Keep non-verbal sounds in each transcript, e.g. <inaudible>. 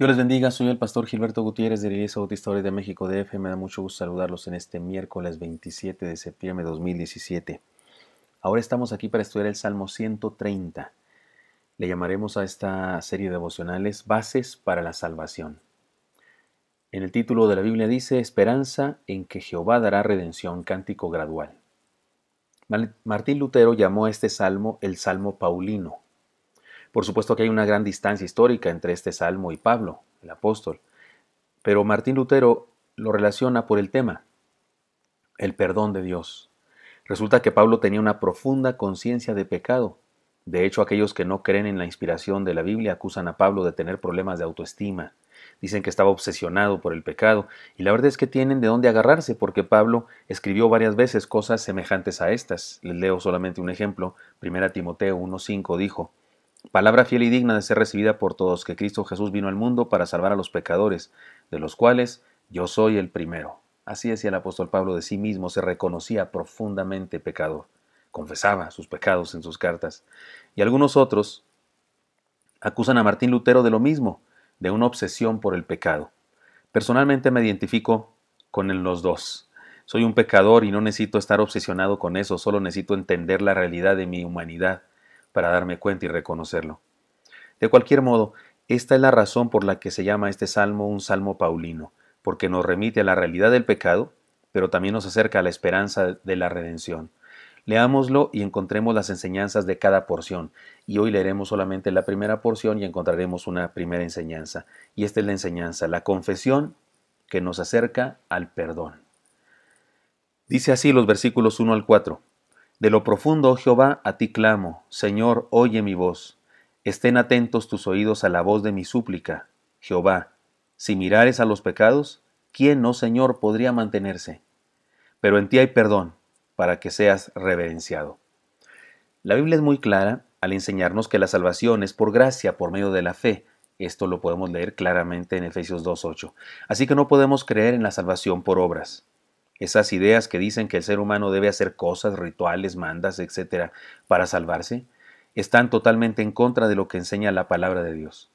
Dios les bendiga, soy el pastor Gilberto Gutiérrez de la Iglesia Bautista de México DF. Me da mucho gusto saludarlos en este miércoles 27 de septiembre de 2017. Ahora estamos aquí para estudiar el Salmo 130. Le llamaremos a esta serie de devocionales Bases para la Salvación. En el título de la Biblia dice Esperanza en que Jehová dará redención, cántico gradual. Martín Lutero llamó a este salmo el Salmo Paulino por supuesto que hay una gran distancia histórica entre este salmo y Pablo, el apóstol, pero Martín Lutero lo relaciona por el tema, el perdón de Dios. Resulta que Pablo tenía una profunda conciencia de pecado. De hecho, aquellos que no creen en la inspiración de la Biblia acusan a Pablo de tener problemas de autoestima. Dicen que estaba obsesionado por el pecado, y la verdad es que tienen de dónde agarrarse, porque Pablo escribió varias veces cosas semejantes a estas. Les leo solamente un ejemplo. Primera Timoteo 1.5 dijo, Palabra fiel y digna de ser recibida por todos, que Cristo Jesús vino al mundo para salvar a los pecadores, de los cuales yo soy el primero. Así decía el apóstol Pablo de sí mismo, se reconocía profundamente pecador, confesaba sus pecados en sus cartas. Y algunos otros acusan a Martín Lutero de lo mismo, de una obsesión por el pecado. Personalmente me identifico con los dos. Soy un pecador y no necesito estar obsesionado con eso, solo necesito entender la realidad de mi humanidad para darme cuenta y reconocerlo. De cualquier modo, esta es la razón por la que se llama este salmo un salmo paulino, porque nos remite a la realidad del pecado, pero también nos acerca a la esperanza de la redención. Leámoslo y encontremos las enseñanzas de cada porción. Y hoy leeremos solamente la primera porción y encontraremos una primera enseñanza. Y esta es la enseñanza, la confesión que nos acerca al perdón. Dice así los versículos 1 al 4. De lo profundo, Jehová, a ti clamo. Señor, oye mi voz. Estén atentos tus oídos a la voz de mi súplica. Jehová, si mirares a los pecados, ¿quién, no, oh Señor, podría mantenerse? Pero en ti hay perdón, para que seas reverenciado. La Biblia es muy clara al enseñarnos que la salvación es por gracia, por medio de la fe. Esto lo podemos leer claramente en Efesios 2.8. Así que no podemos creer en la salvación por obras esas ideas que dicen que el ser humano debe hacer cosas, rituales, mandas, etcétera, para salvarse, están totalmente en contra de lo que enseña la palabra de Dios.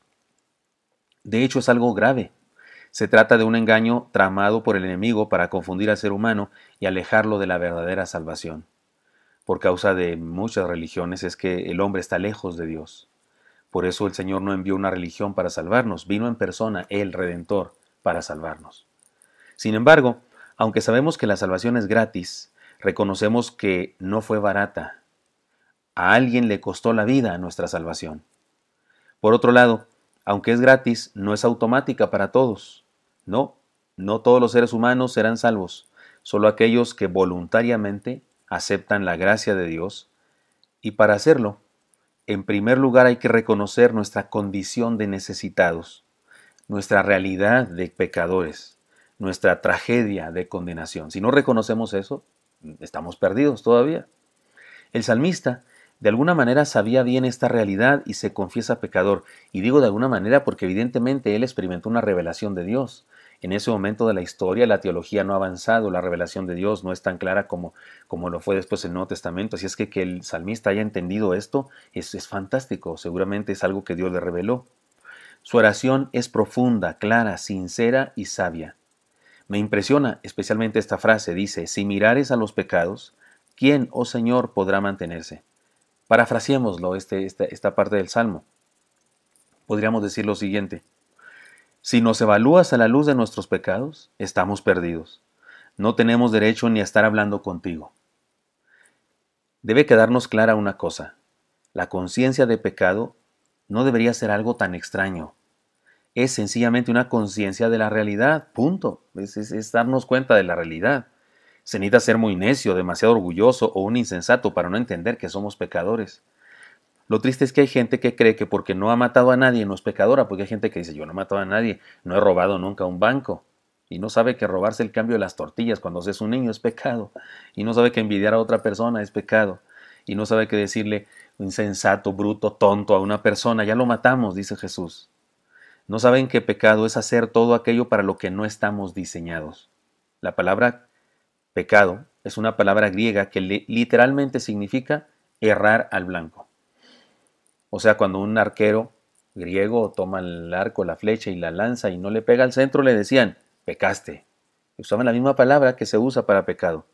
De hecho, es algo grave. Se trata de un engaño tramado por el enemigo para confundir al ser humano y alejarlo de la verdadera salvación. Por causa de muchas religiones es que el hombre está lejos de Dios. Por eso el Señor no envió una religión para salvarnos, vino en persona, el Redentor, para salvarnos. Sin embargo, aunque sabemos que la salvación es gratis, reconocemos que no fue barata. A alguien le costó la vida nuestra salvación. Por otro lado, aunque es gratis, no es automática para todos. No, no todos los seres humanos serán salvos, solo aquellos que voluntariamente aceptan la gracia de Dios. Y para hacerlo, en primer lugar hay que reconocer nuestra condición de necesitados, nuestra realidad de pecadores nuestra tragedia de condenación. Si no reconocemos eso, estamos perdidos todavía. El salmista, de alguna manera, sabía bien esta realidad y se confiesa pecador. Y digo de alguna manera porque evidentemente él experimentó una revelación de Dios. En ese momento de la historia la teología no ha avanzado, la revelación de Dios no es tan clara como, como lo fue después en el Nuevo Testamento. Así es que que el salmista haya entendido esto es fantástico, seguramente es algo que Dios le reveló. Su oración es profunda, clara, sincera y sabia. Me impresiona especialmente esta frase, dice, si mirares a los pecados, ¿quién, oh Señor, podrá mantenerse? Parafraseémoslo, este, esta parte del Salmo. Podríamos decir lo siguiente, si nos evalúas a la luz de nuestros pecados, estamos perdidos. No tenemos derecho ni a estar hablando contigo. Debe quedarnos clara una cosa, la conciencia de pecado no debería ser algo tan extraño, es sencillamente una conciencia de la realidad, punto. Es, darnos cuenta de la realidad. Se necesita ser muy necio, demasiado orgulloso o un insensato para no entender que somos pecadores. Lo triste es que hay gente que cree que porque no ha matado a nadie no es pecadora, porque hay gente que dice yo no he matado a nadie, no he robado nunca un banco. Y no sabe que robarse el cambio de las tortillas cuando se es un niño es pecado. Y no sabe que envidiar a otra persona es pecado. Y no sabe que decirle insensato, bruto, tonto a una persona, ya lo matamos, dice Jesús. No saben que pecado es hacer todo aquello para lo que no estamos diseñados. La palabra pecado es una palabra griega que literalmente significa errar al blanco. O sea, cuando un arquero griego toma el arco, la flecha y la lanza y no le pega al centro, le decían, pecaste. Usaban la misma palabra que se usa para pecado.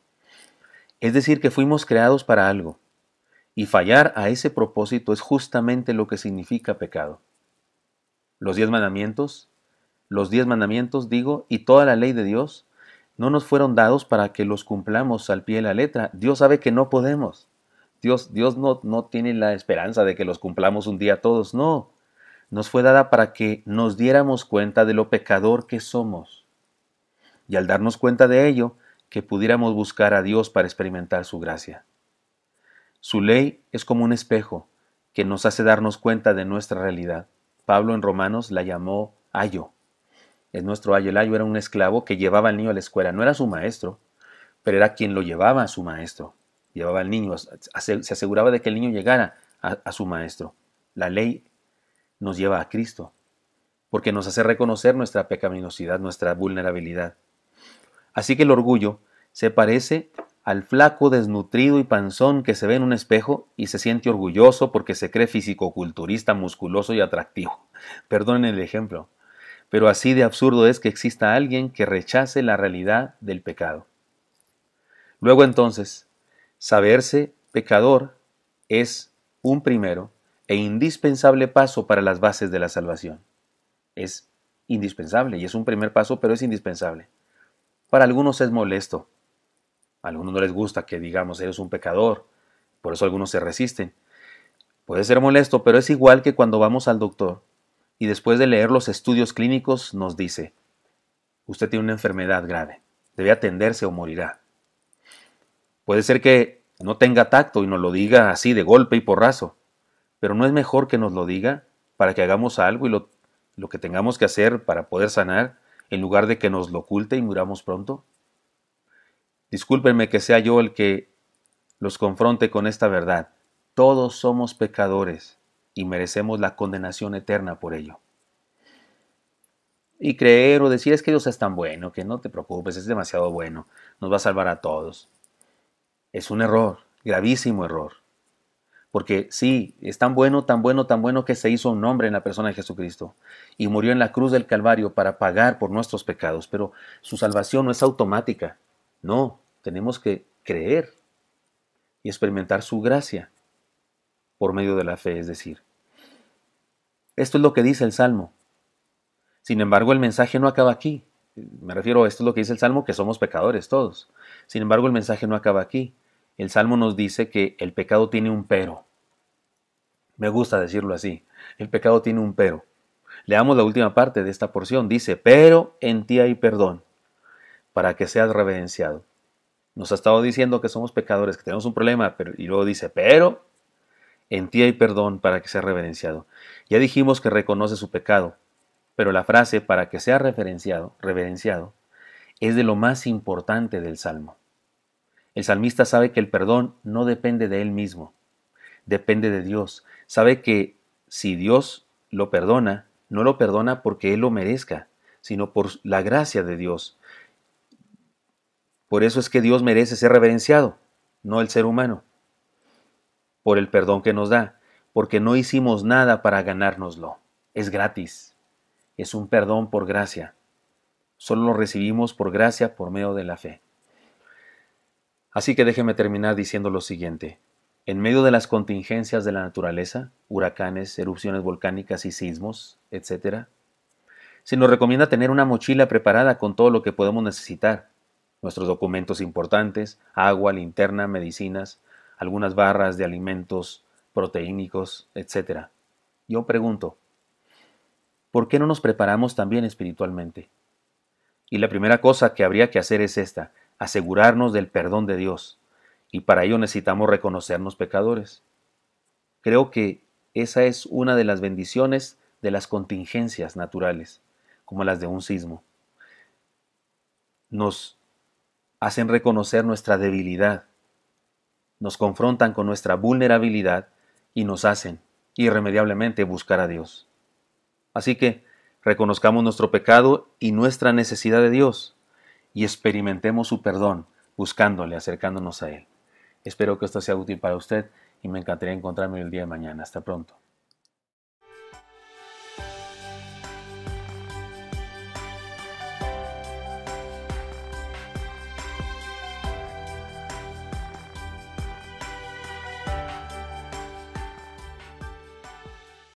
Es decir, que fuimos creados para algo. Y fallar a ese propósito es justamente lo que significa pecado los diez mandamientos, los diez mandamientos, digo, y toda la ley de Dios, no nos fueron dados para que los cumplamos al pie de la letra. Dios sabe que no podemos. Dios, Dios no, no tiene la esperanza de que los cumplamos un día todos. No, nos fue dada para que nos diéramos cuenta de lo pecador que somos. Y al darnos cuenta de ello, que pudiéramos buscar a Dios para experimentar su gracia. Su ley es como un espejo que nos hace darnos cuenta de nuestra realidad. Pablo en Romanos la llamó ayo. Es nuestro ayo. El ayo era un esclavo que llevaba al niño a la escuela. No era su maestro, pero era quien lo llevaba a su maestro. Llevaba al niño, se aseguraba de que el niño llegara a, a su maestro. La ley nos lleva a Cristo, porque nos hace reconocer nuestra pecaminosidad, nuestra vulnerabilidad. Así que el orgullo se parece al flaco desnutrido y panzón que se ve en un espejo y se siente orgulloso porque se cree físico-culturista, musculoso y atractivo. <laughs> Perdonen el ejemplo, pero así de absurdo es que exista alguien que rechace la realidad del pecado. Luego entonces, saberse pecador es un primero e indispensable paso para las bases de la salvación. Es indispensable y es un primer paso, pero es indispensable. Para algunos es molesto, a algunos no les gusta que digamos, eres un pecador, por eso algunos se resisten. Puede ser molesto, pero es igual que cuando vamos al doctor y después de leer los estudios clínicos nos dice, usted tiene una enfermedad grave, debe atenderse o morirá. Puede ser que no tenga tacto y nos lo diga así de golpe y porrazo, pero no es mejor que nos lo diga para que hagamos algo y lo, lo que tengamos que hacer para poder sanar en lugar de que nos lo oculte y muramos pronto. Discúlpenme que sea yo el que los confronte con esta verdad. Todos somos pecadores y merecemos la condenación eterna por ello. Y creer o decir es que Dios es tan bueno, que no te preocupes, es demasiado bueno, nos va a salvar a todos. Es un error, gravísimo error. Porque sí, es tan bueno, tan bueno, tan bueno que se hizo un hombre en la persona de Jesucristo y murió en la cruz del Calvario para pagar por nuestros pecados, pero su salvación no es automática. No, tenemos que creer y experimentar su gracia por medio de la fe, es decir. Esto es lo que dice el Salmo. Sin embargo, el mensaje no acaba aquí. Me refiero a esto es lo que dice el Salmo, que somos pecadores todos. Sin embargo, el mensaje no acaba aquí. El Salmo nos dice que el pecado tiene un pero. Me gusta decirlo así. El pecado tiene un pero. Leamos la última parte de esta porción. Dice, pero en ti hay perdón para que seas reverenciado. Nos ha estado diciendo que somos pecadores, que tenemos un problema, pero, y luego dice, pero en ti hay perdón para que sea reverenciado. Ya dijimos que reconoce su pecado, pero la frase para que sea reverenciado, reverenciado es de lo más importante del salmo. El salmista sabe que el perdón no depende de él mismo, depende de Dios. Sabe que si Dios lo perdona, no lo perdona porque él lo merezca, sino por la gracia de Dios. Por eso es que Dios merece ser reverenciado, no el ser humano, por el perdón que nos da, porque no hicimos nada para ganárnoslo. Es gratis. Es un perdón por gracia. Solo lo recibimos por gracia por medio de la fe. Así que déjeme terminar diciendo lo siguiente. En medio de las contingencias de la naturaleza, huracanes, erupciones volcánicas y sismos, etc., se nos recomienda tener una mochila preparada con todo lo que podemos necesitar, nuestros documentos importantes, agua, linterna, medicinas, algunas barras de alimentos proteínicos, etc. Yo pregunto, ¿por qué no nos preparamos también espiritualmente? Y la primera cosa que habría que hacer es esta, asegurarnos del perdón de Dios. Y para ello necesitamos reconocernos pecadores. Creo que esa es una de las bendiciones de las contingencias naturales, como las de un sismo. Nos hacen reconocer nuestra debilidad, nos confrontan con nuestra vulnerabilidad y nos hacen irremediablemente buscar a Dios. Así que reconozcamos nuestro pecado y nuestra necesidad de Dios y experimentemos su perdón buscándole, acercándonos a Él. Espero que esto sea útil para usted y me encantaría encontrarme el día de mañana. Hasta pronto.